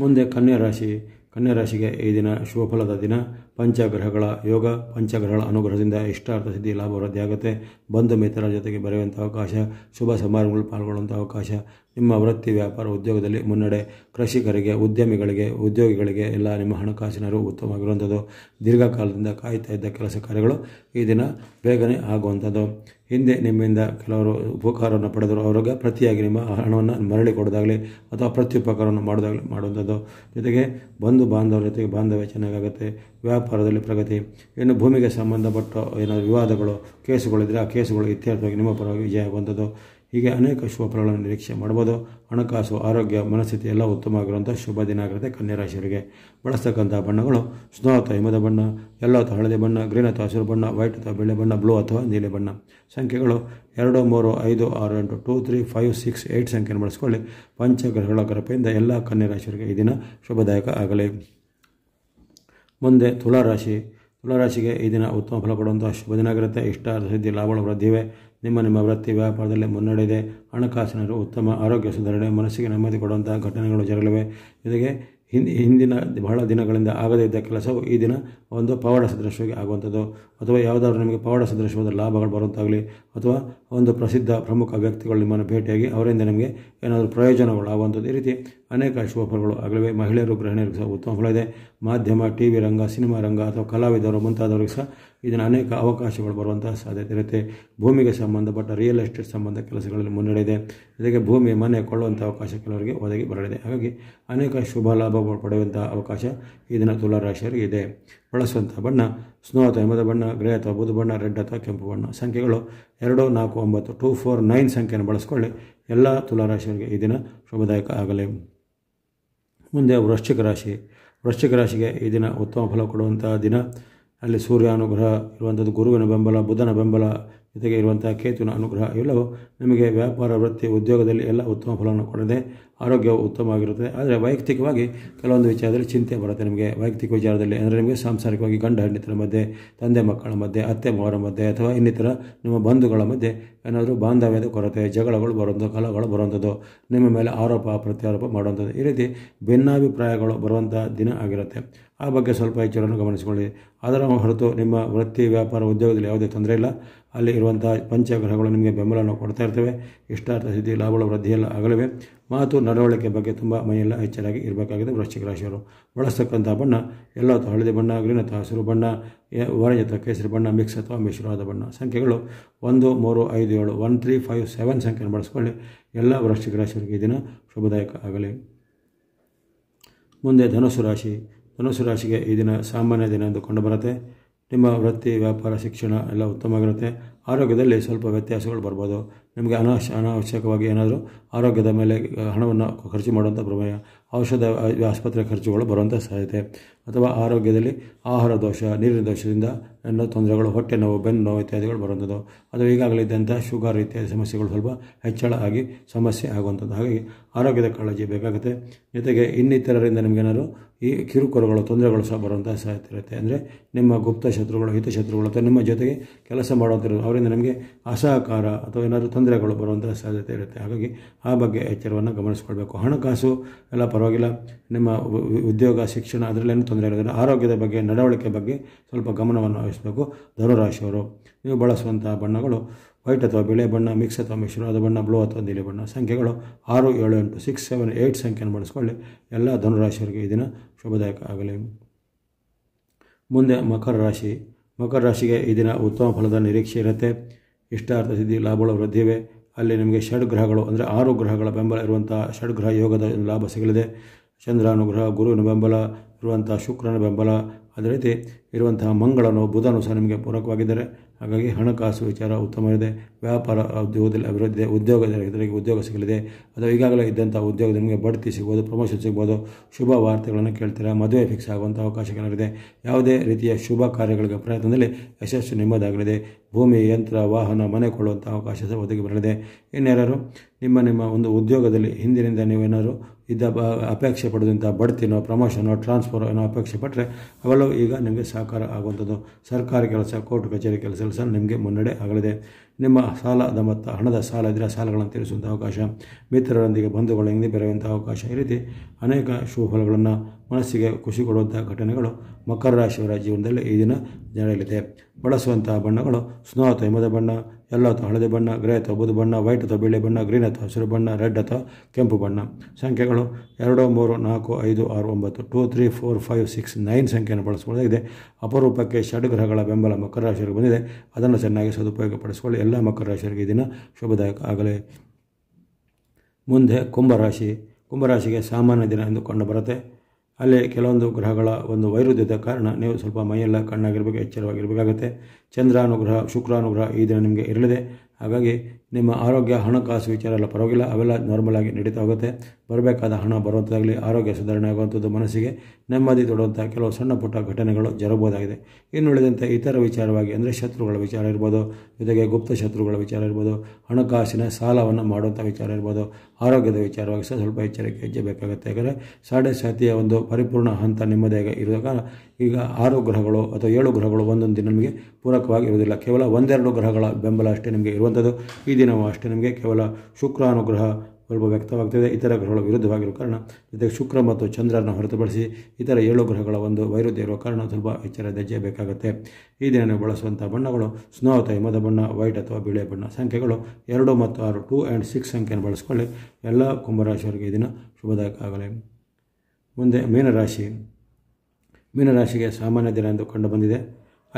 ಮುಂದೆ ಕನ್ಯಾ ರಾಶಿ ಕನ್ಯರಾಶಿಗೆ ಈ ದಿನ ಶುಭಫಲದ ದಿನ ಪಂಚಗ್ರಹಗಳ ಯೋಗ ಪಂಚಗ್ರಹಗಳ ಅನುಗ್ರಹದಿಂದ ಇಷ್ಟಾರ್ಥ ಸಿದ್ಧಿ ಲಾಭ ವೃದ್ಧಿಯಾಗುತ್ತೆ ಆಗುತ್ತೆ ಬಂಧು ಮಿತ್ರರ ಜೊತೆಗೆ ಬರೆಯುವಂಥ ಅವಕಾಶ ಶುಭ ಸಮಾರಂಭಗಳು ಪಾಲ್ಗೊಳ್ಳುವಂಥ ಅವಕಾಶ ನಿಮ್ಮ ವೃತ್ತಿ ವ್ಯಾಪಾರ ಉದ್ಯೋಗದಲ್ಲಿ ಮುನ್ನಡೆ ಕೃಷಿಕರಿಗೆ ಉದ್ಯಮಿಗಳಿಗೆ ಉದ್ಯೋಗಿಗಳಿಗೆ ಎಲ್ಲ ನಿಮ್ಮ ಹಣಕಾಸಿನರು ಉತ್ತಮವಾಗಿರುವಂಥದ್ದು ದೀರ್ಘಕಾಲದಿಂದ ಕಾಯ್ತಾ ಇದ್ದ ಕೆಲಸ ಕಾರ್ಯಗಳು ಈ ದಿನ ಬೇಗನೆ ಆಗುವಂಥದ್ದು ಹಿಂದೆ ನಿಮ್ಮಿಂದ ಕೆಲವರು ಉಪಕಾರವನ್ನು ಪಡೆದರು ಅವ್ರಿಗೆ ಪ್ರತಿಯಾಗಿ ನಿಮ್ಮ ಹಣವನ್ನು ಮರಳಿ ಕೊಡೋದಾಗಲಿ ಅಥವಾ ಪ್ರತ್ಯುಪಕಾರವನ್ನು ಮಾಡೋದಾಗಲಿ ಮಾಡುವಂಥದ್ದು ಜೊತೆಗೆ ಬಂಧು ಬಾಂಧವರ ಜೊತೆಗೆ ಬಾಂಧವ್ಯ ಚೆನ್ನಾಗಾಗುತ್ತೆ ವ್ಯಾಪಾರದಲ್ಲಿ ಪ್ರಗತಿ ಇನ್ನು ಭೂಮಿಗೆ ಸಂಬಂಧಪಟ್ಟ ಏನಾದರೂ ವಿವಾದಗಳು ಕೇಸುಗಳಿದ್ದರೆ ಆ ಕೇಸುಗಳು ಇತ್ಯರ್ಥವಾಗಿ ನಿಮ್ಮ ಪರವಾಗಿ ವಿಜಯ ಆಗುವಂಥದ್ದು ಹೀಗೆ ಅನೇಕ ಶುಭ ಫಲಗಳನ್ನು ನಿರೀಕ್ಷೆ ಮಾಡ್ಬೋದು ಹಣಕಾಸು ಆರೋಗ್ಯ ಮನಸ್ಥಿತಿ ಎಲ್ಲ ಉತ್ತಮವಾಗಿರುವಂಥ ಶುಭ ದಿನ ಆಗಿರುತ್ತೆ ಕನ್ಯರಾಶಿಯವರಿಗೆ ಬಳಸ್ತಕ್ಕಂಥ ಬಣ್ಣಗಳು ಸ್ನೋ ಅಥವಾ ಹಿಮದ ಬಣ್ಣ ಎಲ್ಲ ಅಥವಾ ಹಳದಿ ಬಣ್ಣ ಗ್ರೀನ್ ಅಥವಾ ಹಸಿರು ಬಣ್ಣ ವೈಟ್ ಅಥವಾ ಬೆಳೆ ಬಣ್ಣ ಬ್ಲೂ ಅಥವಾ ನೀಲಿ ಬಣ್ಣ ಸಂಖ್ಯೆಗಳು ಎರಡು ಮೂರು ಐದು ಆರು ಎಂಟು two three five six eight ಸಂಖ್ಯೆಯನ್ನು ಬಳಸ್ಕೊಳ್ಳಿ ಪಂಚಗ್ರಹಗಳ ಕೃಪೆಯಿಂದ ಎಲ್ಲ ರಾಶಿಯವರಿಗೆ ಈ ದಿನ ಶುಭದಾಯಕ ಆಗಲಿ ಮುಂದೆ ತುಲಾರಾಶಿ ತುಲಾರಾಶಿಗೆ ಈ ದಿನ ಉತ್ತಮ ಫಲ ಕೊಡುವಂಥ ಶುಭ ದಿನ ಆಗಿರುತ್ತೆ ಇಷ್ಟ ಸಿದ್ಧಿ ಲಾಭಗಳು ವೃದ್ಧಿವೆ ನಿಮ್ಮ ನಿಮ್ಮ ವೃತ್ತಿ ವ್ಯಾಪಾರದಲ್ಲಿ ಮುನ್ನಡೆಯಿದೆ ಹಣಕಾಸಿನ ಉತ್ತಮ ಆರೋಗ್ಯ ಸುಧಾರಣೆ ಮನಸ್ಸಿಗೆ ನೆಮ್ಮದಿ ಕೊಡುವಂತಹ ಘಟನೆಗಳು ಜರುಗಲಿವೆ ಜೊತೆಗೆ ಹಿಂದಿನ ಬಹಳ ದಿನಗಳಿಂದ ಆಗದೇ ಇದ್ದ ಕೆಲಸವು ಈ ದಿನ ಒಂದು ಪವಾಡ ಸದೃಶವಾಗಿ ಆಗುವಂಥದ್ದು ಅಥವಾ ಯಾವುದಾದ್ರೂ ನಿಮಗೆ ಪವಾಡ ಸದೃಶವಾದ ಲಾಭಗಳು ಬರುವಂತಾಗಲಿ ಅಥವಾ ಒಂದು ಪ್ರಸಿದ್ಧ ಪ್ರಮುಖ ವ್ಯಕ್ತಿಗಳು ನಿಮ್ಮನ್ನು ಭೇಟಿಯಾಗಿ ಅವರಿಂದ ನಿಮಗೆ ಏನಾದರೂ ಪ್ರಯೋಜನಗಳು ಆಗುವಂಥದ್ದು ಈ ರೀತಿ ಅನೇಕ ಶುಭ ಫಲಗಳು ಆಗಲಿವೆ ಮಹಿಳೆಯರು ಗೃಹಿಣಿಯರಿಗೂ ಸಹ ಉತ್ತಮ ಫಲ ಇದೆ ಮಾಧ್ಯಮ ಟಿ ವಿ ರಂಗ ಸಿನಿಮಾ ರಂಗ ಅಥವಾ ಕಲಾವಿದರು ಮುಂತಾದವರಿಗೆ ಸಹ ಇದನ್ನು ಅನೇಕ ಅವಕಾಶಗಳು ಬರುವಂತಹ ಸಾಧ್ಯತೆ ಇರುತ್ತೆ ಭೂಮಿಗೆ ಸಂಬಂಧಪಟ್ಟ ರಿಯಲ್ ಎಸ್ಟೇಟ್ ಸಂಬಂಧ ಕೆಲಸಗಳಲ್ಲಿ ಮುನ್ನಡೆಯಿದೆ ಜೊತೆಗೆ ಭೂಮಿ ಮನೆ ಕೊಳ್ಳುವಂಥ ಅವಕಾಶ ಕೆಲವರಿಗೆ ಒದಗಿ ಬರಲಿದೆ ಹಾಗಾಗಿ ಅನೇಕ ಶುಭ ಲಾಭ ಪಡೆಯುವಂಥ ಅವಕಾಶ ಈ ದಿನ ತುಲಾರಾಶಿಯವರಿಗೆ ಇದೆ ಬಳಸುವಂಥ ಬಣ್ಣ ಸ್ನೋ ಅಥವಾ ಹಿಮದ ಬಣ್ಣ ಗ್ರೇ ಅಥವಾ ಬುಧ ಬಣ್ಣ ರೆಡ್ ಅಥವಾ ಕೆಂಪು ಬಣ್ಣ ಸಂಖ್ಯೆಗಳು ಎರಡು ನಾಲ್ಕು ಒಂಬತ್ತು ಟೂ ಫೋರ್ ನೈನ್ ಸಂಖ್ಯೆಯನ್ನು ಬಳಸ್ಕೊಳ್ಳಿ ಎಲ್ಲ ತುಲಾರಾಶಿಯವರಿಗೆ ಈ ದಿನ ಶುಭದಾಯಕ ಆಗಲಿ ಮುಂದೆ ವೃಶ್ಚಿಕ ರಾಶಿ ವೃಶ್ಚಿಕ ರಾಶಿಗೆ ಈ ದಿನ ಉತ್ತಮ ಫಲ ಕೊಡುವಂತಹ ದಿನ ಅಲ್ಲಿ ಸೂರ್ಯ ಅನುಗ್ರಹ ಇರುವಂಥದ್ದು ಗುರುವಿನ ಬೆಂಬಲ ಬುಧನ ಬೆಂಬಲ ಜೊತೆಗೆ ಇರುವಂಥ ಕೇತುವಿನ ಅನುಗ್ರಹ ಇವೆಲ್ಲವೂ ನಿಮಗೆ ವ್ಯಾಪಾರ ವೃತ್ತಿ ಉದ್ಯೋಗದಲ್ಲಿ ಎಲ್ಲ ಉತ್ತಮ ಫಲವನ್ನು ಕೊಡದೆ ಆರೋಗ್ಯವು ಉತ್ತಮವಾಗಿರುತ್ತದೆ ಆದರೆ ವೈಯಕ್ತಿಕವಾಗಿ ಕೆಲವೊಂದು ವಿಚಾರದಲ್ಲಿ ಚಿಂತೆ ಬರುತ್ತೆ ನಿಮಗೆ ವೈಯಕ್ತಿಕ ವಿಚಾರದಲ್ಲಿ ಅಂದರೆ ನಿಮಗೆ ಸಾಂಸಾರಿಕವಾಗಿ ಗಂಡ ಹೆಂಡತಿರ ಮಧ್ಯೆ ತಂದೆ ಮಕ್ಕಳ ಮಧ್ಯೆ ಅತ್ತೆ ಮಾವರ ಮಧ್ಯೆ ಅಥವಾ ಇನ್ನಿತರ ನಿಮ್ಮ ಬಂಧುಗಳ ಮಧ್ಯೆ ಏನಾದರೂ ಬಾಂಧವ್ಯದ ಕೊರತೆ ಜಗಳಗಳು ಬರುವಂಥ ಕಲಗಳು ಬರುವಂಥದ್ದು ನಿಮ್ಮ ಮೇಲೆ ಆರೋಪ ಪ್ರತ್ಯಾರೋಪ ಮಾಡುವಂಥದ್ದು ಈ ರೀತಿ ಭಿನ್ನಾಭಿಪ್ರಾಯಗಳು ಬರುವಂಥ ದಿನ ಆಗಿರುತ್ತೆ ಆ ಬಗ್ಗೆ ಸ್ವಲ್ಪ ಎಚ್ಚರವನ್ನು ಗಮನಿಸಿಕೊಳ್ಳಿ ಅದರ ಹೊರತು ನಿಮ್ಮ ವೃತ್ತಿ ವ್ಯಾಪಾರ ಉದ್ಯೋಗದಲ್ಲಿ ಯಾವುದೇ ತೊಂದರೆ ಇಲ್ಲ ಅಲ್ಲಿ ಇರುವಂಥ ಪಂಚಗ್ರಹಗಳು ನಿಮಗೆ ಬೆಂಬಲವನ್ನು ಕೊಡ್ತಾ ಇರ್ತವೆ ಇಷ್ಟಾರ್ಥ ಸ್ಥಿತಿ ಲಾಭಗಳು ವೃದ್ಧಿಯೆಲ್ಲ ಆಗಲಿವೆ ಮಾತು ನಡವಳಿಕೆ ಬಗ್ಗೆ ತುಂಬ ಮೈಯೆಲ್ಲ ಎಚ್ಚರಾಗಿ ಇರಬೇಕಾಗಿದೆ ವೃಶ್ಚಿಕ ರಾಶಿಯವರು ಬಳಸ್ತಕ್ಕಂಥ ಬಣ್ಣ ಎಲ್ಲ ಅಥವಾ ಹಳದಿ ಬಣ್ಣ ಗ್ರೀನ್ ಅಥವಾ ಹಸಿರು ಬಣ್ಣ ಒರೆಂಜ್ ಅಥವಾ ಕೇಸರಿ ಬಣ್ಣ ಮಿಕ್ಸ್ ಅಥವಾ ಮಿಶ್ರವಾದ ಬಣ್ಣ ಸಂಖ್ಯೆಗಳು ಒಂದು ಮೂರು ಐದು ಏಳು ಒನ್ ತ್ರೀ ಫೈವ್ ಸೆವೆನ್ ಸಂಖ್ಯೆಯನ್ನು ಬಳಸ್ಕೊಳ್ಳಿ ಎಲ್ಲ ವೃಶ್ಚಿಕ ರಾಶಿಯವರಿಗೆ ಈ ದಿನ ಶುಭದಾಯಕ ಆಗಲಿ ಮುಂದೆ ಧನುಸು ರಾಶಿ ಧನುಸು ರಾಶಿಗೆ ಈ ದಿನ ಸಾಮಾನ್ಯ ದಿನ ಎಂದು ಕಂಡುಬರುತ್ತೆ ನಿಮ್ಮ ವೃತ್ತಿ ವ್ಯಾಪಾರ ಶಿಕ್ಷಣ ಎಲ್ಲ ಉತ್ತಮವಾಗಿರುತ್ತೆ ಆರೋಗ್ಯದಲ್ಲಿ ಸ್ವಲ್ಪ ವ್ಯತ್ಯಾಸಗಳು ಬರ್ಬೋದು ನಿಮಗೆ ಅನಾಶ ಅನಾವಶ್ಯಕವಾಗಿ ಏನಾದರೂ ಆರೋಗ್ಯದ ಮೇಲೆ ಹಣವನ್ನು ಖರ್ಚು ಮಾಡುವಂಥ ಪ್ರಮೇಯ ಔಷಧ ಆಸ್ಪತ್ರೆ ಖರ್ಚುಗಳು ಬರುವಂಥ ಸಾಧ್ಯತೆ ಅಥವಾ ಆರೋಗ್ಯದಲ್ಲಿ ಆಹಾರ ದೋಷ ನೀರಿನ ದೋಷದಿಂದ ಎಲ್ಲ ತೊಂದರೆಗಳು ಹೊಟ್ಟೆ ನೋವು ಬೆನ್ನು ನೋವು ಇತ್ಯಾದಿಗಳು ಬರುವಂಥದ್ದು ಅಥವಾ ಈಗಾಗಲೇ ಇದ್ದಂಥ ಶುಗರ್ ಇತ್ಯಾದಿ ಸಮಸ್ಯೆಗಳು ಸ್ವಲ್ಪ ಹೆಚ್ಚಳ ಆಗಿ ಸಮಸ್ಯೆ ಆಗುವಂಥದ್ದು ಹಾಗಾಗಿ ಆರೋಗ್ಯದ ಕಾಳಜಿ ಬೇಕಾಗುತ್ತೆ ಜೊತೆಗೆ ಇನ್ನಿತರರಿಂದ ನಿಮಗೇನಾದ್ರು ಈ ಕಿರುಕುರಗಳು ತೊಂದರೆಗಳು ಸಹ ಬರುವಂತಹ ಸಾಧ್ಯತೆ ಇರುತ್ತೆ ಅಂದರೆ ನಿಮ್ಮ ಗುಪ್ತ ಶತ್ರುಗಳು ಹಿತಶತ್ರುಗಳು ಅಥವಾ ನಿಮ್ಮ ಜೊತೆಗೆ ಕೆಲಸ ಮಾಡುವಂಥ ಅವರಿಂದ ನಮಗೆ ಅಸಹಕಾರ ಅಥವಾ ಏನಾದರೂ ತೊಂದರೆಗಳು ಬರುವಂಥ ಸಾಧ್ಯತೆ ಇರುತ್ತೆ ಹಾಗಾಗಿ ಆ ಬಗ್ಗೆ ಎಚ್ಚರವನ್ನು ಗಮನಿಸಿಕೊಳ್ಬೇಕು ಹಣಕಾಸು ಎಲ್ಲ ಪರವಾಗಿಲ್ಲ ನಿಮ್ಮ ಉದ್ಯೋಗ ಶಿಕ್ಷಣ ಅದರಲ್ಲೇನು ತೊಂದರೆ ಇರೋದಿಲ್ಲ ಆರೋಗ್ಯದ ಬಗ್ಗೆ ನಡವಳಿಕೆ ಬಗ್ಗೆ ಸ್ವಲ್ಪ ಗಮನವನ್ನು ವಹಿಸಬೇಕು ಧನುರಾಶಿಯವರು ನೀವು ಬಳಸುವಂತಹ ಬಣ್ಣಗಳು ವೈಟ್ ಅಥವಾ ಬಿಳೆ ಬಣ್ಣ ಮಿಕ್ಸ್ ಅಥವಾ ಅದು ಬಣ್ಣ ಬ್ಲೂ ಅಥವಾ ನೀಲಿ ಬಣ್ಣ ಸಂಖ್ಯೆಗಳು ಆರು ಏಳು ಎಂಟು ಸಿಕ್ಸ್ ಸೆವೆನ್ ಏಯ್ಟ್ ಸಂಖ್ಯೆಯನ್ನು ಬಳಸ್ಕೊಳ್ಳಿ ಎಲ್ಲ ಧನುರಾಶಿಯವರಿಗೆ ಇದನ್ನು ಶುಭದಾಯಕ ಆಗಲಿ ಮುಂದೆ ಮಕರ ರಾಶಿ ಮಕರ ರಾಶಿಗೆ ಈ ದಿನ ಉತ್ತಮ ಫಲದ ನಿರೀಕ್ಷೆ ಇರುತ್ತೆ ಇಷ್ಟಾರ್ಥ ಸಿದ್ಧಿ ಲಾಭಗಳು ವೃದ್ಧಿವೆ ಅಲ್ಲಿ ನಿಮಗೆ ಷಡ್ ಗ್ರಹಗಳು ಅಂದರೆ ಆರು ಗ್ರಹಗಳ ಬೆಂಬಲ ಇರುವಂಥ ಷಡ್ಗ್ರಹ ಯೋಗದ ಲಾಭ ಸಿಗಲಿದೆ ಚಂದ್ರಾನುಗ್ರಹ ಗುರುವಿನ ಬೆಂಬಲ ಇರುವಂಥ ಶುಕ್ರನ ಬೆಂಬಲ ಅದೇ ರೀತಿ ಇರುವಂತಹ ಮಂಗಳನು ಬುಧನು ಸಹ ನಿಮಗೆ ಪೂರಕವಾಗಿದ್ದರೆ ಹಾಗಾಗಿ ಹಣಕಾಸು ವಿಚಾರ ಉತ್ತಮ ಇದೆ ವ್ಯಾಪಾರ ಉದ್ಯೋಗದಲ್ಲಿ ಅಭಿವೃದ್ಧಿ ಉದ್ಯೋಗ ರೈತರಿಗೆ ಉದ್ಯೋಗ ಸಿಗಲಿದೆ ಅಥವಾ ಈಗಾಗಲೇ ಇದ್ದಂಥ ಉದ್ಯೋಗ ನಿಮಗೆ ಬಡ್ತಿ ಸಿಗ್ಬೋದು ಪ್ರಮೋಷನ್ ಸಿಗ್ಬೋದು ಶುಭ ವಾರ್ತೆಗಳನ್ನು ಕೇಳ್ತೀರಾ ಮದುವೆ ಫಿಕ್ಸ್ ಆಗುವಂಥ ಅವಕಾಶಗಳಿದೆ ಯಾವುದೇ ರೀತಿಯ ಶುಭ ಕಾರ್ಯಗಳಿಗೆ ಪ್ರಯತ್ನದಲ್ಲಿ ಯಶಸ್ಸು ನಿಮ್ಮದಾಗಲಿದೆ ಭೂಮಿ ಯಂತ್ರ ವಾಹನ ಮನೆ ಕೊಡುವಂಥ ಅವಕಾಶ ಸಹ ಒದಗಿ ಬರಲಿದೆ ನಿಮ್ಮ ನಿಮ್ಮ ಒಂದು ಉದ್ಯೋಗದಲ್ಲಿ ಹಿಂದಿನಿಂದ ನೀವೇನಾದರೂ ಇದ್ದ ಅಪೇಕ್ಷೆ ಪಡೆದಂಥ ಬಡ್ತಿನೋ ಪ್ರಮೋಷನೋ ಟ್ರಾನ್ಸ್ಫರ್ ಏನೋ ಅಪೇಕ್ಷೆ ಪಟ್ಟರೆ ಅವೆಲ್ಲವೂ ಈಗ ನಿಮಗೆ ಸಹಕಾರ ಆಗುವಂಥದ್ದು ಸರ್ಕಾರಿ ಕೆಲಸ ಕೋರ್ಟ್ ಕಚೇರಿ ಕೆಲಸ ಸಹ ನಿಮಗೆ ಮುನ್ನಡೆ ಆಗಲಿದೆ ನಿಮ್ಮ ಸಾಲದ ಮೊತ್ತ ಹಣದ ಸಾಲ ಇದ್ದರೆ ಸಾಲಗಳನ್ನು ತೀರಿಸುವಂಥ ಅವಕಾಶ ಮಿತ್ರರೊಂದಿಗೆ ಹಿಂದೆ ಬೆರೆಯುವಂಥ ಅವಕಾಶ ಈ ರೀತಿ ಅನೇಕ ಶುಭಗಳನ್ನು ಮನಸ್ಸಿಗೆ ಖುಷಿ ಕೊಡುವಂಥ ಘಟನೆಗಳು ಮಕರ ರಾಶಿಯವರ ಜೀವನದಲ್ಲಿ ಈ ದಿನ ನಡೆಯಲಿದೆ ಬಳಸುವಂತಹ ಬಣ್ಣಗಳು ಸ್ನೋತ ಹಿಮದ ಬಣ್ಣ ಎಲ್ಲ ಅಥವಾ ಹಳದಿ ಬಣ್ಣ ಗ್ರೇ ಅಥವಾ ಬುದು ಬಣ್ಣ ವೈಟ್ ಅಥವಾ ಬಿಳಿ ಬಣ್ಣ ಗ್ರೀನ್ ಅಥವಾ ಹಸಿರು ಬಣ್ಣ ರೆಡ್ ಅಥವಾ ಕೆಂಪು ಬಣ್ಣ ಸಂಖ್ಯೆಗಳು ಎರಡು ಮೂರು ನಾಲ್ಕು ಐದು ಆರು ಒಂಬತ್ತು two three four five six nine ಸಂಖ್ಯೆಯನ್ನು ಬಳಸಿಕೊಳ್ಳಲಾಗಿದೆ ಅಪರೂಪಕ್ಕೆ ಷಡ್ಗ್ರಹಗಳ ಬೆಂಬಲ ಮಕರ ರಾಶಿಯರಿಗೆ ಬಂದಿದೆ ಅದನ್ನು ಚೆನ್ನಾಗಿ ಸದುಪಯೋಗಪಡಿಸಿಕೊಳ್ಳಿ ಎಲ್ಲ ಮಕರ ರಾಶಿಯರಿಗೆ ದಿನ ಶುಭದಾಯಕ ಆಗಲಿ ಮುಂದೆ ಕುಂಭರಾಶಿ ಕುಂಭರಾಶಿಗೆ ಸಾಮಾನ್ಯ ದಿನ ಎಂದು ಕಂಡು ಬರುತ್ತೆ ಅಲ್ಲೇ ಕೆಲವೊಂದು ಗ್ರಹಗಳ ಒಂದು ವೈರುಧ್ಯದ ಕಾರಣ ನೀವು ಸ್ವಲ್ಪ ಮೈಯೆಲ್ಲ ಕಣ್ಣಾಗಿರಬೇಕು ಎಚ್ಚರವಾಗಿರಬೇಕಾಗುತ್ತೆ ಚಂದ್ರಾನುಗ್ರಹ ಶುಕ್ರಾನುಗ್ರಹ ಈ ದಿನ ನಿಮಗೆ ಇರಲಿದೆ ಹಾಗಾಗಿ ನಿಮ್ಮ ಆರೋಗ್ಯ ಹಣಕಾಸು ವಿಚಾರ ಎಲ್ಲ ಪರವಾಗಿಲ್ಲ ಅವೆಲ್ಲ ನಾರ್ಮಲ್ ಆಗಿ ನಡೀತಾ ಹೋಗುತ್ತೆ ಬರಬೇಕಾದ ಹಣ ಬರುವಂಥದ್ದಾಗಲಿ ಆರೋಗ್ಯ ಸುಧಾರಣೆ ಆಗುವಂಥದ್ದು ಮನಸ್ಸಿಗೆ ನೆಮ್ಮದಿ ತೊಡುವಂಥ ಕೆಲವು ಸಣ್ಣ ಪುಟ್ಟ ಘಟನೆಗಳು ಜರುಗಬಹುದಾಗಿದೆ ಇನ್ನುಳಿದಂತೆ ಇತರ ವಿಚಾರವಾಗಿ ಅಂದರೆ ಶತ್ರುಗಳ ವಿಚಾರ ಇರ್ಬೋದು ಜೊತೆಗೆ ಗುಪ್ತ ಶತ್ರುಗಳ ವಿಚಾರ ಇರ್ಬೋದು ಹಣಕಾಸಿನ ಸಾಲವನ್ನು ಮಾಡುವಂಥ ವಿಚಾರ ಇರ್ಬೋದು ಆರೋಗ್ಯದ ವಿಚಾರವಾಗಿ ಸಹ ಸ್ವಲ್ಪ ಎಚ್ಚರಿಕೆ ಹೆಜ್ಜೆ ಬೇಕಾಗುತ್ತೆ ಯಾಕಂದರೆ ಸಾಡೆ ಸಾತಿಯ ಒಂದು ಪರಿಪೂರ್ಣ ಹಂತ ನೆಮ್ಮದಿಯಾಗಿ ಇರುವಾಗ ಈಗ ಆರು ಗ್ರಹಗಳು ಅಥವಾ ಏಳು ಗ್ರಹಗಳು ಒಂದೊಂದು ನಿಮಗೆ ಪೂರಕವಾಗಿ ಇರುವುದಿಲ್ಲ ಕೇವಲ ಒಂದೆರಡು ಗ್ರಹಗಳ ಬೆಂಬಲ ಅಷ್ಟೇ ನಿಮಗೆ ಇರುವಂಥದ್ದು ಈ ದಿನವೂ ಅಷ್ಟೇ ನಮಗೆ ಕೇವಲ ಶುಕ್ರಾನುಗ್ರಹ ಸ್ವಲ್ಪ ವ್ಯಕ್ತವಾಗ್ತದೆ ಇತರ ಗ್ರಹಗಳ ವಿರುದ್ಧವಾಗಿರುವ ಕಾರಣ ಜೊತೆಗೆ ಶುಕ್ರ ಮತ್ತು ಚಂದ್ರನ ಹೊರತುಪಡಿಸಿ ಇತರ ಏಳು ಗ್ರಹಗಳ ಒಂದು ವೈರುಧ್ಯ ಇರುವ ಕಾರಣ ಸ್ವಲ್ಪ ಎಚ್ಚರ ದಜ್ಜೆ ಬೇಕಾಗುತ್ತೆ ಈ ದಿನ ನೀವು ಬಳಸುವಂಥ ಬಣ್ಣಗಳು ಸ್ನೋ ಅಥವಾ ಹಿಮದ ಬಣ್ಣ ವೈಟ್ ಅಥವಾ ಬಿಳಿ ಬಣ್ಣ ಸಂಖ್ಯೆಗಳು ಎರಡು ಮತ್ತು ಆರು ಟೂ ಆ್ಯಂಡ್ ಸಿಕ್ಸ್ ಸಂಖ್ಯೆಯನ್ನು ಬಳಸಿಕೊಳ್ಳಿ ಎಲ್ಲ ಕುಂಭರಾಶಿಯವರಿಗೆ ಈ ದಿನ ಶುಭದಾಯಕ ಆಗಲಿ ಮುಂದೆ ಮೀನರಾಶಿ ಮೀನರಾಶಿಗೆ ಸಾಮಾನ್ಯ ದಿನ ಎಂದು ಕಂಡುಬಂದಿದೆ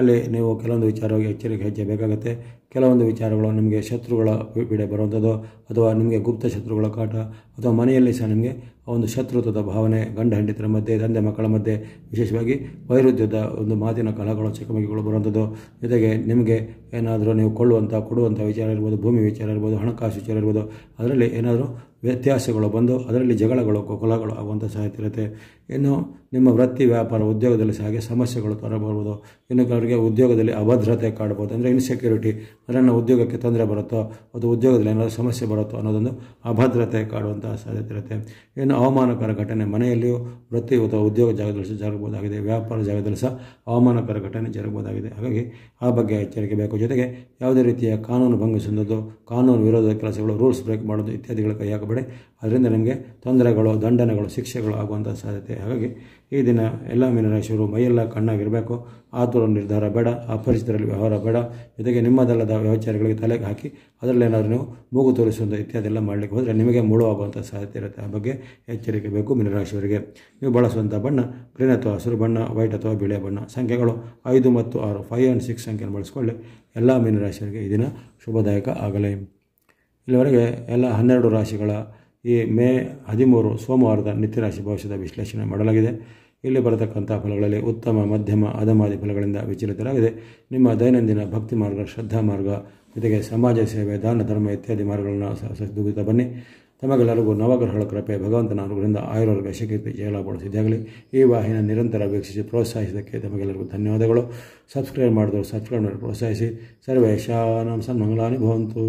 ಅಲ್ಲಿ ನೀವು ಕೆಲವೊಂದು ವಿಚಾರವಾಗಿ ಎಚ್ಚರಿಕೆ ಹೆಜ್ಜೆ ಬೇಕಾಗುತ್ತೆ ಕೆಲವೊಂದು ವಿಚಾರಗಳು ನಿಮಗೆ ಶತ್ರುಗಳ ಬಿಡೆ ಬರುವಂಥದ್ದು ಅಥವಾ ನಿಮಗೆ ಗುಪ್ತ ಶತ್ರುಗಳ ಕಾಟ ಅಥವಾ ಮನೆಯಲ್ಲಿ ಸಹ ನಿಮಗೆ ಒಂದು ಶತ್ರುತ್ವದ ಭಾವನೆ ಗಂಡ ಹೆಂಡತಿರ ಮಧ್ಯೆ ತಂದೆ ಮಕ್ಕಳ ಮಧ್ಯೆ ವಿಶೇಷವಾಗಿ ವೈರುಧ್ಯದ ಒಂದು ಮಾತಿನ ಕಲಹಗಳು ಚಕಮಕಿಗಳು ಬರುವಂಥದ್ದು ಜೊತೆಗೆ ನಿಮಗೆ ಏನಾದರೂ ನೀವು ಕೊಳ್ಳುವಂಥ ಕೊಡುವಂಥ ವಿಚಾರ ಇರ್ಬೋದು ಭೂಮಿ ವಿಚಾರ ಇರ್ಬೋದು ಹಣಕಾಸು ವಿಚಾರ ಇರ್ಬೋದು ಅದರಲ್ಲಿ ಏನಾದರೂ ವ್ಯತ್ಯಾಸಗಳು ಬಂದು ಅದರಲ್ಲಿ ಜಗಳಗಳು ಕೊಲಗಳು ಆಗುವಂಥ ಸಾಧ್ಯತೆ ಇರುತ್ತೆ ಇನ್ನು ನಿಮ್ಮ ವೃತ್ತಿ ವ್ಯಾಪಾರ ಉದ್ಯೋಗದಲ್ಲಿ ಸಹ ಹಾಗೆ ಸಮಸ್ಯೆಗಳು ತರಬಹುದು ಇನ್ನು ಕೆಲವರಿಗೆ ಉದ್ಯೋಗದಲ್ಲಿ ಅಭದ್ರತೆ ಕಾಡ್ಬೋದು ಅಂದರೆ ಇನ್ಸೆಕ್ಯೂರಿಟಿ ಅಂದರೆ ನನ್ನ ಉದ್ಯೋಗಕ್ಕೆ ತೊಂದರೆ ಬರುತ್ತೋ ಅದು ಉದ್ಯೋಗದಲ್ಲಿ ಏನಾದರೂ ಸಮಸ್ಯೆ ಬರುತ್ತೋ ಅನ್ನೋದೊಂದು ಅಭದ್ರತೆ ಕಾಡುವಂಥ ಸಾಧ್ಯತೆ ಇರುತ್ತೆ ಇನ್ನು ಅವಮಾನಕರ ಘಟನೆ ಮನೆಯಲ್ಲಿಯೂ ವೃತ್ತಿ ಅಥವಾ ಉದ್ಯೋಗ ಜಾಗದಲ್ಲಿ ಸಹ ಜರಗಬಹುದಾಗಿದೆ ವ್ಯಾಪಾರ ಜಾಗದಲ್ಲಿ ಸಹ ಅವಮಾನಕರ ಘಟನೆ ಜರುಗಬಹುದಾಗಿದೆ ಹಾಗಾಗಿ ಆ ಬಗ್ಗೆ ಎಚ್ಚರಿಕೆ ಬೇಕು ಜೊತೆಗೆ ಯಾವುದೇ ರೀತಿಯ ಕಾನೂನು ಭಂಗಿಸುವುದು ಕಾನೂನು ವಿರೋಧ ಕೆಲಸಗಳು ರೂಲ್ಸ್ ಬ್ರೇಕ್ ಮಾಡೋದು ಇತ್ಯಾದಿಗಳ ಕೈ ಹಾಕಬೇಡಿ ಅದರಿಂದ ನಿಮಗೆ ತೊಂದರೆಗಳು ದಂಡನೆಗಳು ಶಿಕ್ಷೆಗಳು ಆಗುವಂಥ ಸಾಧ್ಯತೆ ಆಗುತ್ತೆ ಹಾಗಾಗಿ ಈ ದಿನ ಎಲ್ಲ ಮೀನರಾಶಿಯವರು ಮೈಯೆಲ್ಲ ಕಣ್ಣಾಗಿರಬೇಕು ಆತುರ ನಿರ್ಧಾರ ಬೇಡ ಆ ಅಪರಿಚಿತರಲ್ಲಿ ವ್ಯವಹಾರ ಬೇಡ ಜೊತೆಗೆ ನಿಮ್ಮದಲ್ಲದ ವ್ಯವಚಾರಗಳಿಗೆ ತಲೆಗೆ ಹಾಕಿ ಏನಾದರೂ ನೀವು ಮೂಗು ತೋರಿಸುವಂಥ ಎಲ್ಲ ಮಾಡಲಿಕ್ಕೆ ಹೋದರೆ ನಿಮಗೆ ಮುಳುವಾಗುವಂಥ ಸಾಧ್ಯತೆ ಇರುತ್ತೆ ಆ ಬಗ್ಗೆ ಎಚ್ಚರಿಕೆ ಬೇಕು ಮೀನರಾಶಿಯವರಿಗೆ ನೀವು ಬಳಸುವಂಥ ಬಣ್ಣ ಗ್ರೀನ್ ಅಥವಾ ಹಸಿರು ಬಣ್ಣ ವೈಟ್ ಅಥವಾ ಬಿಳೆ ಬಣ್ಣ ಸಂಖ್ಯೆಗಳು ಐದು ಮತ್ತು ಆರು ಫೈವ್ ಆ್ಯಂಡ್ ಸಿಕ್ಸ್ ಸಂಖ್ಯೆಯನ್ನು ಬಳಸಿಕೊಳ್ಳಿ ಎಲ್ಲ ಮೀನರಾಶಿಯವರಿಗೆ ಈ ದಿನ ಶುಭದಾಯಕ ಆಗಲಿ ಇಲ್ಲಿವರೆಗೆ ಎಲ್ಲ ಹನ್ನೆರಡು ರಾಶಿಗಳ ಈ ಮೇ ಹದಿಮೂರು ಸೋಮವಾರದ ನಿತ್ಯರಾಶಿ ಭವಿಷ್ಯದ ವಿಶ್ಲೇಷಣೆ ಮಾಡಲಾಗಿದೆ ಇಲ್ಲಿ ಬರತಕ್ಕಂಥ ಫಲಗಳಲ್ಲಿ ಉತ್ತಮ ಮಧ್ಯಮ ಅಧಮಾದಿ ಫಲಗಳಿಂದ ವಿಚಲಿತರಾಗಿದೆ ನಿಮ್ಮ ದೈನಂದಿನ ಭಕ್ತಿ ಮಾರ್ಗ ಶ್ರದ್ಧಾ ಮಾರ್ಗ ಜೊತೆಗೆ ಸಮಾಜ ಸೇವೆ ದಾನ ಧರ್ಮ ಇತ್ಯಾದಿ ಮಾರ್ಗಗಳನ್ನು ಸದುಗಿತಾ ಬನ್ನಿ ತಮಗೆಲ್ಲರಿಗೂ ನವಗ್ರಹಗಳ ಕೃಪೆ ಭಗವಂತನ ಅನುಗ್ರಹದಿಂದ ಆಯುರ್ವೇದ ಶಕ್ತಿ ಜಯಲಾಭಗಳು ಈ ವಾಹಿನ ನಿರಂತರ ವೀಕ್ಷಿಸಿ ಪ್ರೋತ್ಸಾಹಿಸಿದ್ದಕ್ಕೆ ತಮಗೆಲ್ಲರಿಗೂ ಧನ್ಯವಾದಗಳು ಸಬ್ಸ್ಕ್ರೈಬ್ ಮಾಡಿದವರು ಸಬ್ಸ್ಕ್ರೈಬ್ ಮಾಡಿ ಪ್ರೋತ್ಸಾಹಿಸಿ ಸರ್ವೇ ಶಾನಂ ಭವಂತು